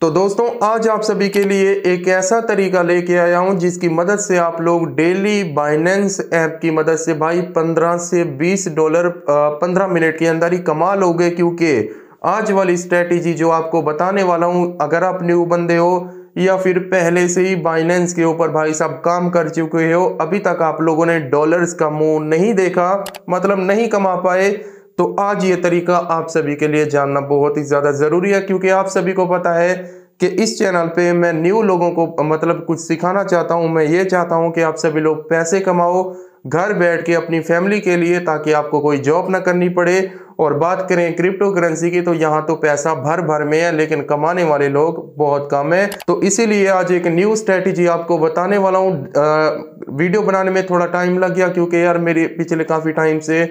तो दोस्तों आज आप सभी के लिए एक ऐसा तरीका लेके आया हूं जिसकी मदद से आप लोग डेली बाइनेंस ऐप की मदद से भाई 15 से 20 डॉलर 15 मिनट के अंदर ही कमा लोगे क्योंकि आज वाली स्ट्रेटेजी जो आपको बताने वाला हूं अगर आप न्यू बंदे हो या फिर पहले से ही बाइनेंस के ऊपर भाई साहब काम कर चुके हो अभी तक आप लोगों ने डॉलर्स का मुंह नहीं देखा मतलब नहीं कमा पाए तो आज ये तरीका आप सभी के लिए जानना बहुत ही ज़्यादा ज़रूरी है क्योंकि आप सभी को पता है कि इस चैनल पे मैं न्यू लोगों को मतलब कुछ सिखाना चाहता हूं मैं ये चाहता हूँ कि आप सभी लोग पैसे कमाओ घर बैठ के अपनी फैमिली के लिए ताकि आपको कोई जॉब ना करनी पड़े और बात करें क्रिप्टो करेंसी की तो यहाँ तो पैसा भर भर में है लेकिन कमाने वाले लोग बहुत कम है तो इसीलिए आज एक न्यू स्ट्रेटजी आपको बताने वाला हूँ वीडियो बनाने में थोड़ा टाइम लग गया क्योंकि यार मेरे पिछले काफ़ी टाइम से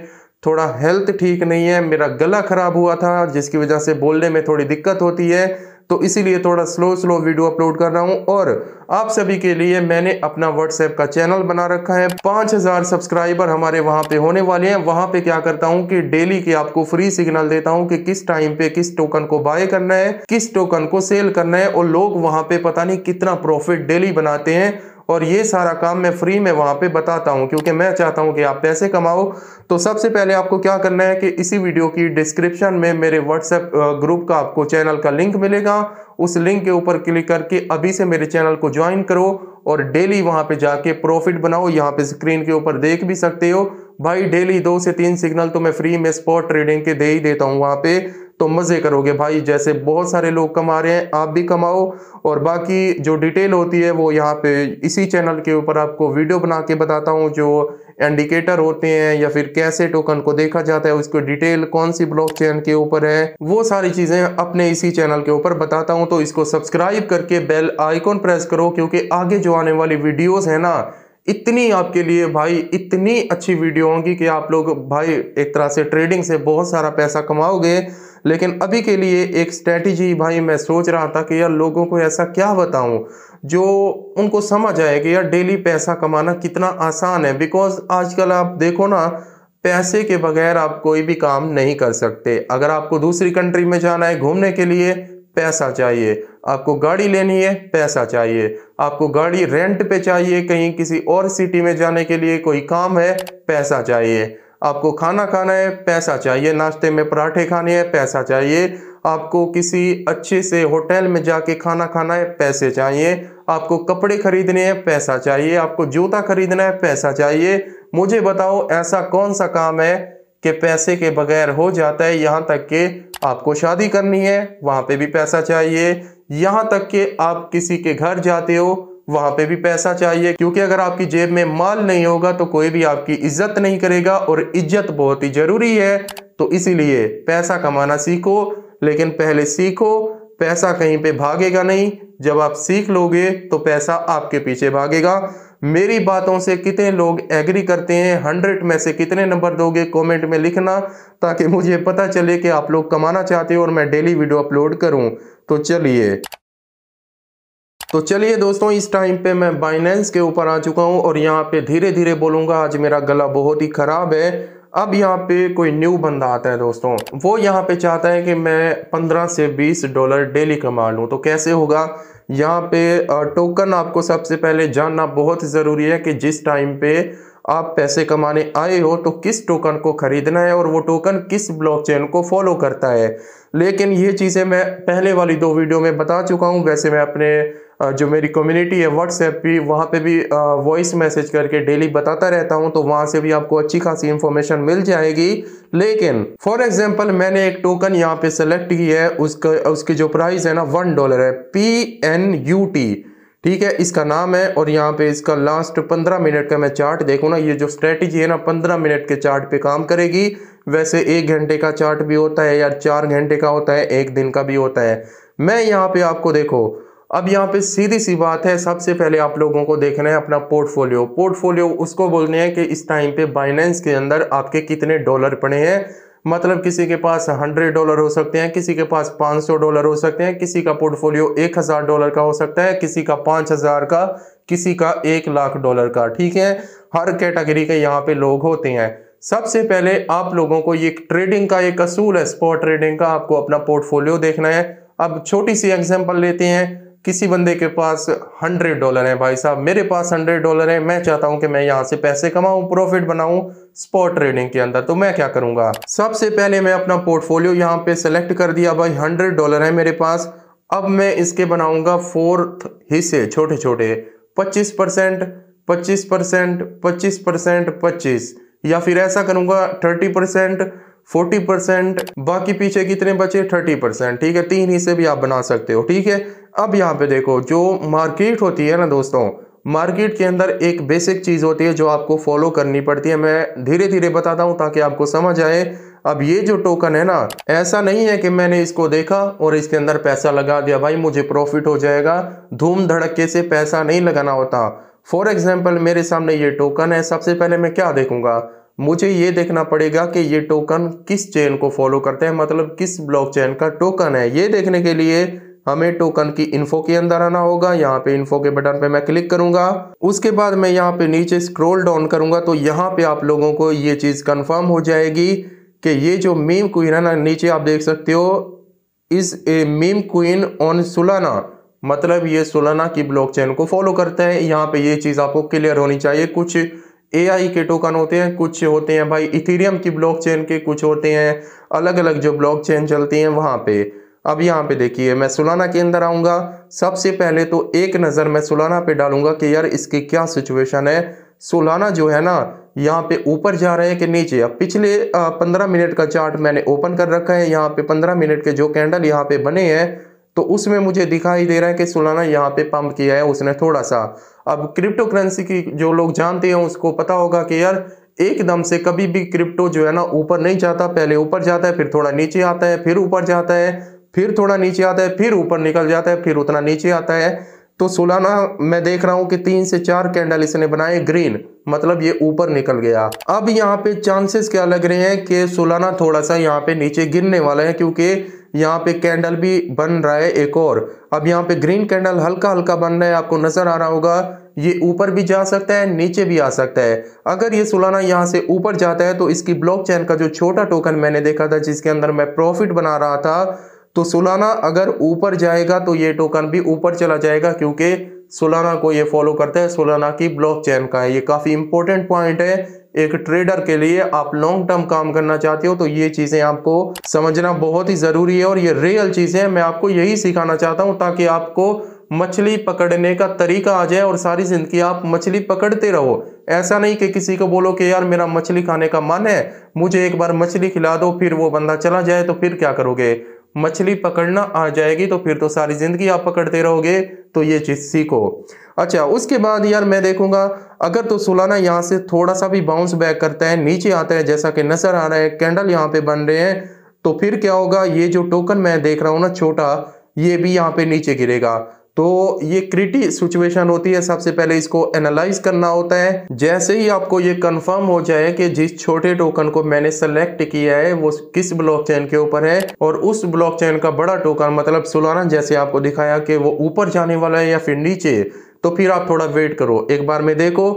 थोड़ा हेल्थ ठीक नहीं है मेरा गला ख़राब हुआ था जिसकी वजह से बोलने में थोड़ी दिक्कत होती है तो इसीलिए थोड़ा स्लो स्लो वीडियो अपलोड कर रहा हूँ और आप सभी के लिए मैंने अपना व्हाट्सएप का चैनल बना रखा है 5000 सब्सक्राइबर हमारे वहाँ पे होने वाले हैं वहाँ पे क्या करता हूँ कि डेली के आपको फ्री सिग्नल देता हूँ कि किस टाइम पे किस टोकन को बाय करना है किस टोकन को सेल करना है और लोग वहाँ पे पता नहीं कितना प्रॉफिट डेली बनाते हैं और ये सारा काम मैं फ्री में वहाँ पे बताता हूँ क्योंकि मैं चाहता हूँ कि आप पैसे कमाओ तो सबसे पहले आपको क्या करना है कि इसी वीडियो की डिस्क्रिप्शन में मेरे व्हाट्सएप ग्रुप का आपको चैनल का लिंक मिलेगा उस लिंक के ऊपर क्लिक करके अभी से मेरे चैनल को ज्वाइन करो और डेली वहाँ पे जाके प्रॉफिट बनाओ यहाँ पे स्क्रीन के ऊपर देख भी सकते हो भाई डेली दो से तीन सिग्नल तो मैं फ्री में स्पॉट ट्रेडिंग के दे ही देता हूँ वहाँ पे तो मज़े करोगे भाई जैसे बहुत सारे लोग कमा रहे हैं आप भी कमाओ और बाकी जो डिटेल होती है वो यहाँ पे इसी चैनल के ऊपर आपको वीडियो बना के बताता हूँ जो इंडिकेटर होते हैं या फिर कैसे टोकन को देखा जाता है उसकी डिटेल कौन सी ब्लॉकचेन के ऊपर है वो सारी चीज़ें अपने इसी चैनल के ऊपर बताता हूँ तो इसको सब्सक्राइब करके बेल आइकॉन प्रेस करो क्योंकि आगे जो आने वाली वीडियोज़ हैं ना इतनी आपके लिए भाई इतनी अच्छी वीडियो होंगी कि आप लोग भाई एक तरह से ट्रेडिंग से बहुत सारा पैसा कमाओगे लेकिन अभी के लिए एक स्ट्रेटजी भाई मैं सोच रहा था कि यार लोगों को ऐसा क्या बताऊं जो उनको समझ आए कि यार डेली पैसा कमाना कितना आसान है बिकॉज आजकल आप देखो ना पैसे के बगैर आप कोई भी काम नहीं कर सकते अगर आपको दूसरी कंट्री में जाना है घूमने के लिए पैसा चाहिए आपको गाड़ी लेनी है पैसा चाहिए आपको गाड़ी रेंट पे चाहिए कहीं किसी और सिटी में जाने के लिए कोई काम है पैसा चाहिए आपको खाना खाना है पैसा चाहिए नाश्ते में पराठे खाने हैं पैसा चाहिए आपको किसी अच्छे से होटल में जाके खाना खाना है पैसे चाहिए आपको कपड़े खरीदने हैं पैसा चाहिए आपको जूता खरीदना है पैसा चाहिए मुझे बताओ ऐसा कौन सा काम है कि पैसे के बगैर हो जाता है यहाँ तक कि आपको शादी करनी है वहाँ पे भी पैसा चाहिए यहाँ तक कि आप किसी के घर जाते हो वहां पे भी पैसा चाहिए क्योंकि अगर आपकी जेब में माल नहीं होगा तो कोई भी आपकी इज्जत नहीं करेगा और इज्जत बहुत ही ज़रूरी है तो इसीलिए पैसा कमाना सीखो लेकिन पहले सीखो पैसा कहीं पे भागेगा नहीं जब आप सीख लोगे तो पैसा आपके पीछे भागेगा मेरी बातों से कितने लोग एग्री करते हैं हंड्रेड में से कितने नंबर दोगे कमेंट में लिखना ताकि मुझे पता चले कि आप लोग कमाना चाहते हो और मैं डेली वीडियो अपलोड करूं तो चलिए तो चलिए दोस्तों इस टाइम पे मैं बाइनेंस के ऊपर आ चुका हूं और यहाँ पे धीरे धीरे बोलूंगा आज मेरा गला बहुत ही ख़राब है अब यहाँ पे कोई न्यू बंदा आता है दोस्तों वो यहाँ पे चाहता है कि मैं 15 से 20 डॉलर डेली कमा लूँ तो कैसे होगा यहाँ पे टोकन आपको सबसे पहले जानना बहुत ज़रूरी है कि जिस टाइम पे आप पैसे कमाने आए हो तो किस टोकन को खरीदना है और वो टोकन किस ब्लॉकचेन को फॉलो करता है लेकिन ये चीज़ें मैं पहले वाली दो वीडियो में बता चुका हूँ वैसे मैं अपने जो मेरी कम्युनिटी है व्हाट्सएप भी वहाँ पे भी वॉइस मैसेज करके डेली बताता रहता हूँ तो वहाँ से भी आपको अच्छी खासी इन्फॉर्मेशन मिल जाएगी लेकिन फॉर एग्जांपल मैंने एक टोकन यहाँ पे सेलेक्ट की है उसका उसकी जो प्राइस है ना वन डॉलर है पी एन यू टी ठीक है इसका नाम है और यहाँ पे इसका लास्ट पंद्रह मिनट का मैं चार्ट देखूँ ना ये जो स्ट्रेटजी है ना पंद्रह मिनट के चार्ट पे काम करेगी वैसे एक घंटे का चार्ट भी होता है या चार घंटे का होता है एक दिन का भी होता है मैं यहाँ पे आपको देखो अब यहाँ पे सीधी सी बात है सबसे पहले आप लोगों को देखना है अपना पोर्टफोलियो पोर्टफोलियो उसको बोलने हैं कि इस टाइम पे बाइनेंस के अंदर आपके कितने डॉलर पड़े हैं मतलब किसी के पास हंड्रेड डॉलर हो सकते हैं किसी के पास पाँच सौ डॉलर हो सकते हैं किसी का पोर्टफोलियो एक हज़ार डॉलर का हो सकता है किसी का पाँच हज़ार का किसी का एक लाख डॉलर का ठीक है हर कैटेगरी के यहाँ पे लोग होते हैं सबसे पहले आप लोगों को ये ट्रेडिंग का एक असूल है स्पॉट ट्रेडिंग का आपको अपना पोर्टफोलियो देखना है अब छोटी सी एग्जाम्पल लेते हैं किसी बंदे के पास हंड्रेड डॉलर है भाई साहब मेरे पास हंड्रेड डॉलर है मैं चाहता हूं कि मैं यहां से पैसे कमाऊं प्रॉफिट बनाऊं स्पॉट ट्रेडिंग के अंदर तो मैं क्या करूंगा सबसे पहले मैं अपना पोर्टफोलियो यहां पे सेलेक्ट कर दिया भाई हंड्रेड डॉलर है मेरे पास अब मैं इसके बनाऊंगा फोर्थ हिस्से छोटे छोटे पच्चीस परसेंट पच्चीस परसेंट पच्चीस परसेंट पच्चीस या फिर ऐसा करूंगा थर्टी परसेंट फोर्टी परसेंट बाकी पीछे कितने बचे थर्टी परसेंट ठीक है तीन ही से भी आप बना सकते हो ठीक है अब यहाँ पे देखो जो मार्केट होती है ना दोस्तों मार्केट के अंदर एक बेसिक चीज़ होती है जो आपको फॉलो करनी पड़ती है मैं धीरे धीरे बताता हूँ ताकि आपको समझ आए अब ये जो टोकन है ना ऐसा नहीं है कि मैंने इसको देखा और इसके अंदर पैसा लगा दिया भाई मुझे प्रॉफिट हो जाएगा धूम धड़के से पैसा नहीं लगाना होता फॉर एग्जाम्पल मेरे सामने ये टोकन है सबसे पहले मैं क्या देखूंगा मुझे ये देखना पड़ेगा कि ये टोकन किस चेन को फॉलो करते हैं मतलब किस ब्लॉकचेन का टोकन है ये देखने के लिए हमें टोकन की इन्फो के अंदर आना होगा यहाँ पे इन्फो के बटन पे मैं क्लिक करूंगा उसके बाद मैं यहाँ पे नीचे स्क्रॉल डाउन करूंगा तो यहाँ पे आप लोगों को ये चीज़ कंफर्म हो जाएगी कि ये जो मीम क्वीन है ना नीचे आप देख सकते हो is a meme queen on सुलाना मतलब ये सुलाना की चेन को फॉलो करते हैं यहाँ पे ये चीज़ आपको क्लियर होनी चाहिए कुछ ए आई के टोकन होते हैं कुछ होते हैं भाई इथेरियम की ब्लॉकचेन के कुछ होते हैं अलग अलग जो ब्लॉकचेन चलती हैं वहाँ पे अब यहाँ पे देखिए मैं सुलाना के अंदर आऊँगा सबसे पहले तो एक नज़र मैं सुलाना पे डालूंगा कि यार इसकी क्या सिचुएशन है सुलाना जो है ना यहाँ पे ऊपर जा रहे हैं कि नीचे अब पिछले पंद्रह मिनट का चार्ट मैंने ओपन कर रखा है यहाँ पे पंद्रह मिनट के जो कैंडल यहाँ पे बने हैं तो उसमें मुझे दिखाई दे रहा है कि सुलाना यहाँ पे पंप किया है उसने थोड़ा सा अब क्रिप्टो करेंसी की जो लोग जानते हैं उसको पता होगा कि यार एकदम से कभी भी क्रिप्टो जो है ना ऊपर नहीं जाता पहले ऊपर जाता है फिर थोड़ा नीचे आता है फिर ऊपर जाता है फिर थोड़ा नीचे आता है फिर ऊपर निकल जाता है फिर उतना नीचे आता है तो सोलाना मैं देख रहा हूं कि तीन से चार कैंडल इसने बनाए ग्रीन मतलब ये ऊपर निकल गया अब यहाँ पे चांसेस क्या लग रहे हैं कि सोलाना थोड़ा सा यहाँ पे नीचे गिरने वाला है क्योंकि यहाँ पे कैंडल भी बन रहा है एक और अब यहाँ पे ग्रीन कैंडल हल्का हल्का बन रहा है आपको नज़र आ रहा होगा ये ऊपर भी जा सकता है नीचे भी आ सकता है अगर ये सुलाना यहाँ से ऊपर जाता है तो इसकी ब्लॉकचेन का जो छोटा टोकन मैंने देखा था जिसके अंदर मैं प्रॉफिट बना रहा था तो सुलाना अगर ऊपर जाएगा तो ये टोकन भी ऊपर चला जाएगा क्योंकि सुलाना को ये फॉलो करता है सुलाना की ब्लॉकचेन का है ये काफ़ी इंपॉर्टेंट पॉइंट है एक ट्रेडर के लिए आप लॉन्ग टर्म काम करना चाहते हो तो ये चीज़ें आपको समझना बहुत ही ज़रूरी है और ये रियल चीज़ें हैं मैं आपको यही सिखाना चाहता हूं ताकि आपको मछली पकड़ने का तरीका आ जाए और सारी ज़िंदगी आप मछली पकड़ते रहो ऐसा नहीं कि किसी को बोलो कि यार मेरा मछली खाने का मन है मुझे एक बार मछली खिला दो फिर वो बंदा चला जाए तो फिर क्या करोगे मछली पकड़ना आ जाएगी तो फिर तो सारी ज़िंदगी आप पकड़ते रहोगे तो ये चीज़ सीखो अच्छा उसके बाद यार मैं देखूंगा अगर तो सुलाना यहाँ से थोड़ा सा भी बाउंस बैक करता है नीचे आता है जैसा कि नज़र आ रहा है कैंडल यहाँ पे बन रहे हैं तो फिर क्या होगा ये जो टोकन मैं देख रहा हूँ ना छोटा ये भी यहाँ पे नीचे गिरेगा तो ये क्रिटी सिचुएशन होती है सबसे पहले इसको एनालाइज करना होता है जैसे ही आपको ये कंफर्म हो जाए कि जिस छोटे टोकन को मैंने सेलेक्ट किया है वो किस ब्लॉकचेन के ऊपर है और उस ब्लॉकचेन का बड़ा टोकन मतलब सुलाना जैसे आपको दिखाया कि वो ऊपर जाने वाला है या फिर नीचे तो फिर आप थोड़ा वेट करो एक बार में देखो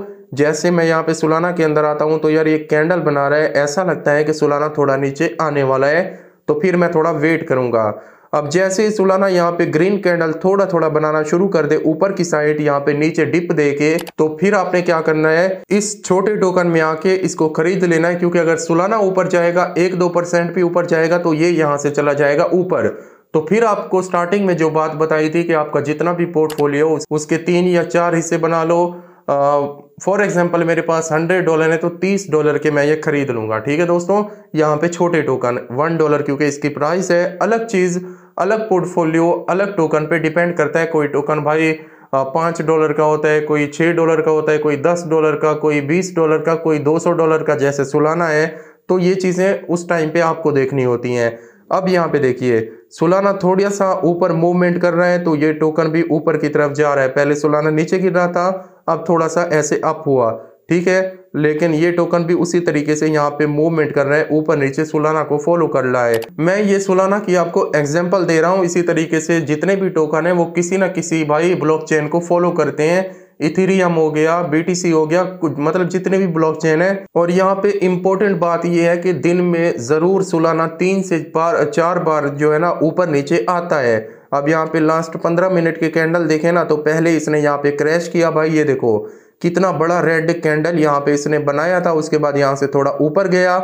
जैसे मैं यहाँ पे सुलाना के अंदर आता हूँ तो यार ये कैंडल बना रहा है ऐसा लगता है कि सुलाना थोड़ा नीचे आने वाला है तो फिर मैं थोड़ा वेट करूंगा अब जैसे ही सुलाना यहाँ पे ग्रीन कैंडल थोड़ा थोड़ा बनाना शुरू कर दे ऊपर की साइड यहाँ पे नीचे डिप दे के तो फिर आपने क्या करना है इस छोटे टोकन में आके इसको खरीद लेना है क्योंकि अगर सुलाना ऊपर जाएगा एक दो परसेंट भी ऊपर जाएगा तो ये यहाँ से चला जाएगा ऊपर तो फिर आपको स्टार्टिंग में जो बात बताई थी कि आपका जितना भी पोर्टफोलियो उसके तीन या चार हिस्से बना लो फॉर एग्जाम्पल मेरे पास हंड्रेड डॉलर है तो तीस डॉलर के मैं ये खरीद लूंगा ठीक है दोस्तों यहाँ पे छोटे टोकन वन डॉलर क्योंकि इसकी प्राइस है अलग चीज़ अलग पोर्टफोलियो अलग टोकन पे डिपेंड करता है कोई टोकन भाई पाँच डॉलर का होता है कोई छः डॉलर का होता है कोई दस डॉलर का कोई बीस डॉलर का कोई दो सौ डॉलर का जैसे सुलाना है तो ये चीज़ें उस टाइम पे आपको देखनी होती हैं अब यहाँ पे देखिए सुलाना थोड़ा सा ऊपर मूवमेंट कर रहा है तो ये टोकन भी ऊपर की तरफ जा रहा है पहले सुलाना नीचे गिर रहा था अब थोड़ा सा ऐसे अप हुआ ठीक है लेकिन ये टोकन भी उसी तरीके से यहाँ पे मूवमेंट कर रहा है ऊपर नीचे सुलाना को फॉलो कर रहा है मैं ये सुलाना की आपको एग्जाम्पल दे रहा हूँ इसी तरीके से जितने भी टोकन है वो किसी ना किसी भाई ब्लॉकचेन को फॉलो करते हैं इथेरियम हो गया बीटीसी हो गया मतलब जितने भी ब्लॉकचेन है और यहाँ पे इम्पोर्टेंट बात यह है कि दिन में ज़रूर सुलाना तीन से बार चार बार जो है ना ऊपर नीचे आता है अब यहाँ पे लास्ट पंद्रह मिनट के कैंडल देखें ना तो पहले इसने यहाँ पे क्रैश किया भाई ये देखो कितना बड़ा रेड कैंडल यहाँ पे इसने बनाया था उसके बाद यहाँ से थोड़ा ऊपर गया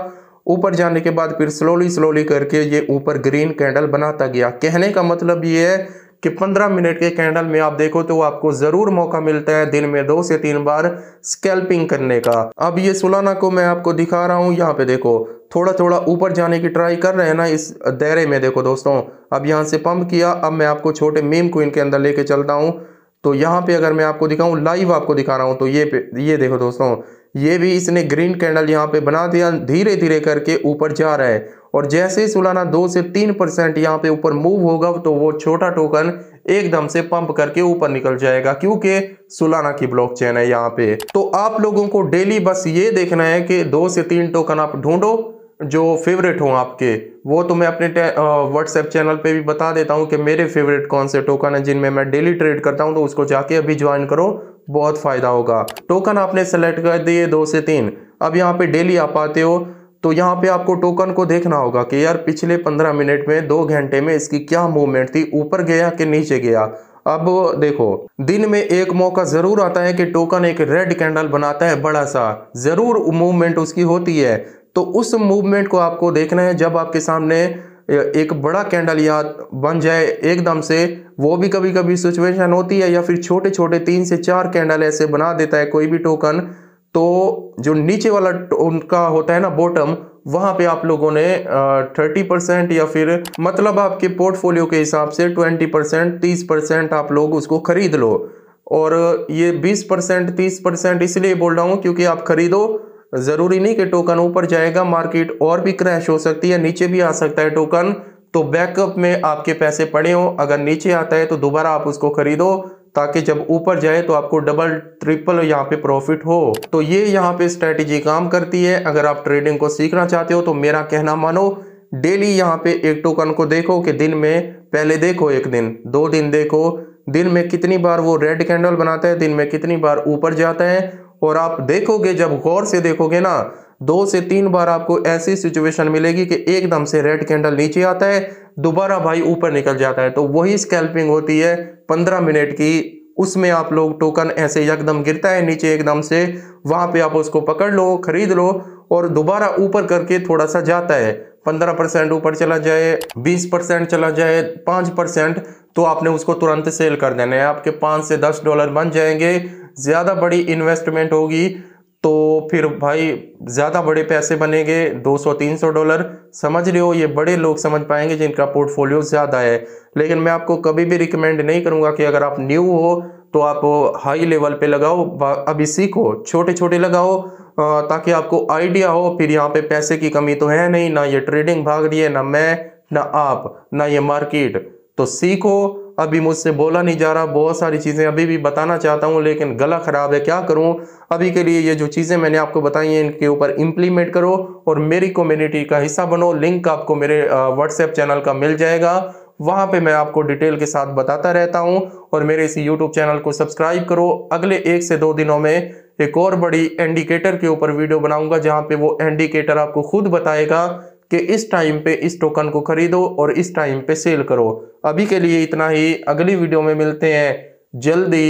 ऊपर जाने के बाद फिर स्लोली स्लोली करके ये ऊपर ग्रीन कैंडल बनाता गया कहने का मतलब ये है कि 15 मिनट के कैंडल में आप देखो तो आपको ज़रूर मौका मिलता है दिन में दो से तीन बार स्कैल्पिंग करने का अब ये सुलाना को मैं आपको दिखा रहा हूँ यहाँ पे देखो थोड़ा थोड़ा ऊपर जाने की ट्राई कर रहे हैं ना इस दायरे में देखो दोस्तों अब यहाँ से पंप किया अब मैं आपको छोटे मीम को इनके अंदर लेके चलता हूँ तो यहाँ पे अगर मैं आपको दिखाऊं लाइव आपको दिखा रहा हूँ तो ये ये देखो दोस्तों ये भी इसने ग्रीन कैंडल यहाँ पे बना दिया धीरे धीरे करके ऊपर जा रहा है और जैसे ही सुलाना दो से तीन परसेंट यहाँ पे ऊपर मूव होगा तो वो छोटा टोकन एकदम से पंप करके ऊपर निकल जाएगा क्योंकि सुलाना की ब्लॉकचेन है यहाँ पे तो आप लोगों को डेली बस ये देखना है कि दो से तीन टोकन आप ढूंढो जो फेवरेट हों आपके वो तो मैं अपने व्हाट्सएप चैनल पे भी बता देता हूँ कि मेरे फेवरेट कौन से टोकन हैं जिनमें मैं डेली ट्रेड करता हूँ तो उसको जाके अभी ज्वाइन करो बहुत फ़ायदा होगा टोकन आपने सेलेक्ट कर दिए दो से तीन अब यहाँ पे डेली आप आते हो तो यहाँ पे आपको टोकन को देखना होगा कि यार पिछले पंद्रह मिनट में दो घंटे में इसकी क्या मूवमेंट थी ऊपर गया कि नीचे गया अब देखो दिन में एक मौका ज़रूर आता है कि टोकन एक रेड कैंडल बनाता है बड़ा सा ज़रूर मूवमेंट उसकी होती है तो उस मूवमेंट को आपको देखना है जब आपके सामने एक बड़ा कैंडल या बन जाए एकदम से वो भी कभी कभी सिचुएशन होती है या फिर छोटे छोटे तीन से चार कैंडल ऐसे बना देता है कोई भी टोकन तो जो नीचे वाला उनका होता है ना बॉटम वहाँ पे आप लोगों ने थर्टी परसेंट या फिर मतलब आपके पोर्टफोलियो के हिसाब से ट्वेंटी परसेंट तीस परसेंट आप लोग उसको ख़रीद लो और ये बीस परसेंट तीस परसेंट इसलिए बोल रहा हूँ क्योंकि आप ख़रीदो ज़रूरी नहीं कि टोकन ऊपर जाएगा मार्केट और भी क्रैश हो सकती है नीचे भी आ सकता है टोकन तो बैकअप में आपके पैसे पड़े हो अगर नीचे आता है तो दोबारा आप उसको खरीदो ताकि जब ऊपर जाए तो आपको डबल ट्रिपल यहाँ पे प्रॉफिट हो तो ये यहाँ पे स्ट्रेटेजी काम करती है अगर आप ट्रेडिंग को सीखना चाहते हो तो मेरा कहना मानो डेली यहाँ पे एक टोकन को देखो कि दिन में पहले देखो एक दिन दो दिन देखो दिन में कितनी बार वो रेड कैंडल बनाता है दिन में कितनी बार ऊपर जाता है और आप देखोगे जब गौर से देखोगे ना दो से तीन बार आपको ऐसी सिचुएशन मिलेगी कि एकदम से रेड कैंडल नीचे आता है दोबारा भाई ऊपर निकल जाता है तो वही स्कैल्पिंग होती है पंद्रह मिनट की उसमें आप लोग टोकन ऐसे एकदम गिरता है नीचे एकदम से वहां पे आप उसको पकड़ लो खरीद लो और दोबारा ऊपर करके थोड़ा सा जाता है पंद्रह परसेंट ऊपर चला जाए बीस परसेंट चला जाए पाँच परसेंट तो आपने उसको तुरंत सेल कर देना है आपके पाँच से दस डॉलर बन जाएंगे ज़्यादा बड़ी इन्वेस्टमेंट होगी तो फिर भाई ज़्यादा बड़े पैसे बनेंगे 200-300 डॉलर समझ रहे हो ये बड़े लोग समझ पाएंगे जिनका पोर्टफोलियो ज़्यादा है लेकिन मैं आपको कभी भी रिकमेंड नहीं करूँगा कि अगर आप न्यू हो तो आप हाई लेवल पे लगाओ अभी सीखो छोटे छोटे लगाओ ताकि आपको आइडिया हो फिर यहाँ पे पैसे की कमी तो है नहीं ना ये ट्रेडिंग भाग रही है ना मैं ना आप ना ये मार्केट तो सीखो अभी मुझसे बोला नहीं जा रहा बहुत सारी चीज़ें अभी भी बताना चाहता हूँ लेकिन गला ख़राब है क्या करूँ अभी के लिए ये जो चीज़ें मैंने आपको बताई हैं इनके ऊपर इम्प्लीमेंट करो और मेरी कम्युनिटी का हिस्सा बनो लिंक आपको मेरे व्हाट्सएप चैनल का मिल जाएगा वहाँ पे मैं आपको डिटेल के साथ बताता रहता हूँ और मेरे इस यूट्यूब चैनल को सब्सक्राइब करो अगले एक से दो दिनों में एक और बड़ी इंडिकेटर के ऊपर वीडियो बनाऊंगा जहाँ पे वो इंडिकेटर आपको खुद बताएगा कि इस टाइम पे इस टोकन को खरीदो और इस टाइम पे सेल करो अभी के लिए इतना ही अगली वीडियो में मिलते हैं जल्दी